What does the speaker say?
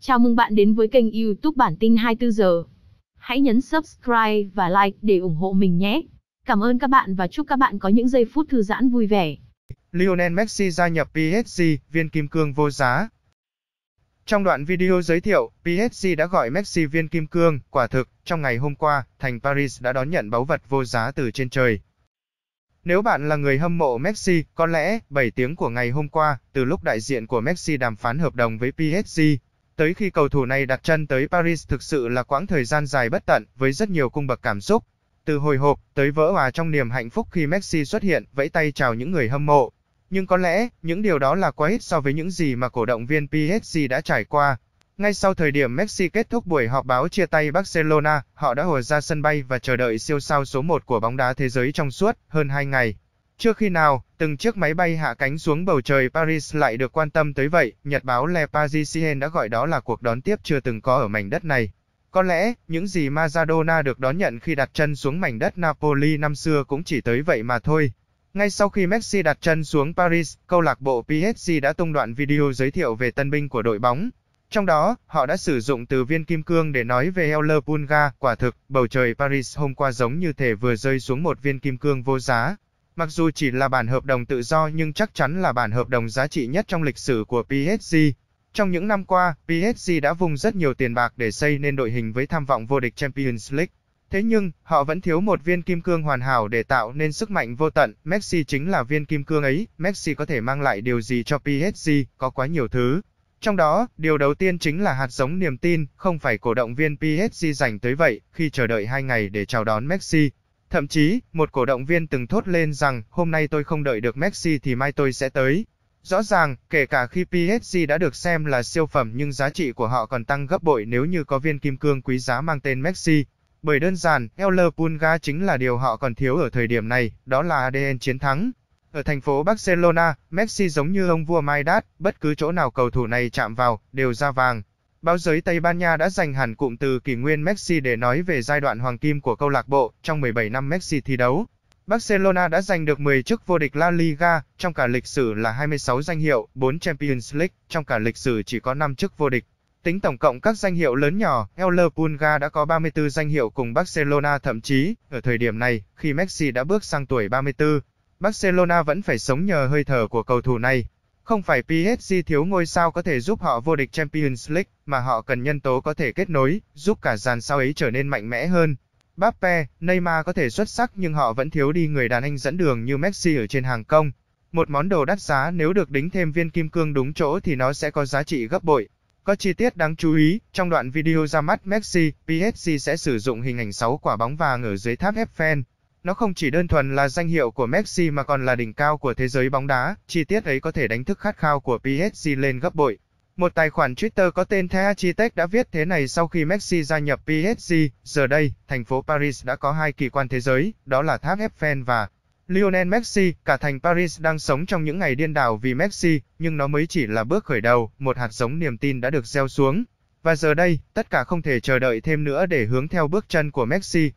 Chào mừng bạn đến với kênh YouTube Bản tin 24 giờ. Hãy nhấn subscribe và like để ủng hộ mình nhé. Cảm ơn các bạn và chúc các bạn có những giây phút thư giãn vui vẻ. Lionel Messi gia nhập PSG, viên kim cương vô giá. Trong đoạn video giới thiệu, PSG đã gọi Messi viên kim cương, quả thực, trong ngày hôm qua, thành Paris đã đón nhận báu vật vô giá từ trên trời. Nếu bạn là người hâm mộ Messi, có lẽ 7 tiếng của ngày hôm qua, từ lúc đại diện của Messi đàm phán hợp đồng với PSG, Tới khi cầu thủ này đặt chân tới Paris thực sự là quãng thời gian dài bất tận, với rất nhiều cung bậc cảm xúc. Từ hồi hộp tới vỡ hòa trong niềm hạnh phúc khi Messi xuất hiện, vẫy tay chào những người hâm mộ. Nhưng có lẽ, những điều đó là quá ít so với những gì mà cổ động viên PSG đã trải qua. Ngay sau thời điểm Messi kết thúc buổi họp báo chia tay Barcelona, họ đã hồi ra sân bay và chờ đợi siêu sao số 1 của bóng đá thế giới trong suốt hơn 2 ngày. Trước khi nào, từng chiếc máy bay hạ cánh xuống bầu trời Paris lại được quan tâm tới vậy, nhật báo Le Parisien đã gọi đó là cuộc đón tiếp chưa từng có ở mảnh đất này. Có lẽ, những gì Maradona được đón nhận khi đặt chân xuống mảnh đất Napoli năm xưa cũng chỉ tới vậy mà thôi. Ngay sau khi Messi đặt chân xuống Paris, câu lạc bộ PSG đã tung đoạn video giới thiệu về tân binh của đội bóng. Trong đó, họ đã sử dụng từ viên kim cương để nói về El Pulga, quả thực, bầu trời Paris hôm qua giống như thể vừa rơi xuống một viên kim cương vô giá. Mặc dù chỉ là bản hợp đồng tự do nhưng chắc chắn là bản hợp đồng giá trị nhất trong lịch sử của PSG. Trong những năm qua, PSG đã vùng rất nhiều tiền bạc để xây nên đội hình với tham vọng vô địch Champions League. Thế nhưng, họ vẫn thiếu một viên kim cương hoàn hảo để tạo nên sức mạnh vô tận. Messi chính là viên kim cương ấy. Messi có thể mang lại điều gì cho PSG, có quá nhiều thứ. Trong đó, điều đầu tiên chính là hạt giống niềm tin, không phải cổ động viên PSG dành tới vậy khi chờ đợi hai ngày để chào đón Messi. Thậm chí, một cổ động viên từng thốt lên rằng, hôm nay tôi không đợi được Messi thì mai tôi sẽ tới. Rõ ràng, kể cả khi PSG đã được xem là siêu phẩm nhưng giá trị của họ còn tăng gấp bội nếu như có viên kim cương quý giá mang tên Messi. Bởi đơn giản, El Pulga chính là điều họ còn thiếu ở thời điểm này, đó là ADN chiến thắng. Ở thành phố Barcelona, Messi giống như ông vua Maidat, bất cứ chỗ nào cầu thủ này chạm vào, đều ra vàng. Báo giới Tây Ban Nha đã dành hẳn cụm từ kỷ nguyên Messi để nói về giai đoạn hoàng kim của câu lạc bộ trong 17 năm Messi thi đấu. Barcelona đã giành được 10 chức vô địch La Liga, trong cả lịch sử là 26 danh hiệu, 4 Champions League, trong cả lịch sử chỉ có 5 chức vô địch. Tính tổng cộng các danh hiệu lớn nhỏ, El Pulga đã có 34 danh hiệu cùng Barcelona thậm chí, ở thời điểm này, khi Messi đã bước sang tuổi 34, Barcelona vẫn phải sống nhờ hơi thở của cầu thủ này. Không phải PSG thiếu ngôi sao có thể giúp họ vô địch Champions League, mà họ cần nhân tố có thể kết nối, giúp cả dàn sao ấy trở nên mạnh mẽ hơn. Mbappe, Neymar có thể xuất sắc nhưng họ vẫn thiếu đi người đàn anh dẫn đường như Messi ở trên hàng công. Một món đồ đắt giá nếu được đính thêm viên kim cương đúng chỗ thì nó sẽ có giá trị gấp bội. Có chi tiết đáng chú ý, trong đoạn video ra mắt Messi, PSG sẽ sử dụng hình ảnh 6 quả bóng vàng ở dưới tháp Eiffel. Nó không chỉ đơn thuần là danh hiệu của Messi mà còn là đỉnh cao của thế giới bóng đá, chi tiết ấy có thể đánh thức khát khao của PSG lên gấp bội. Một tài khoản Twitter có tên The Architect đã viết thế này sau khi Messi gia nhập PSG, giờ đây, thành phố Paris đã có hai kỳ quan thế giới, đó là Tháp Eiffel và Lionel Messi, cả thành Paris đang sống trong những ngày điên đảo vì Messi, nhưng nó mới chỉ là bước khởi đầu, một hạt giống niềm tin đã được gieo xuống. Và giờ đây, tất cả không thể chờ đợi thêm nữa để hướng theo bước chân của Messi,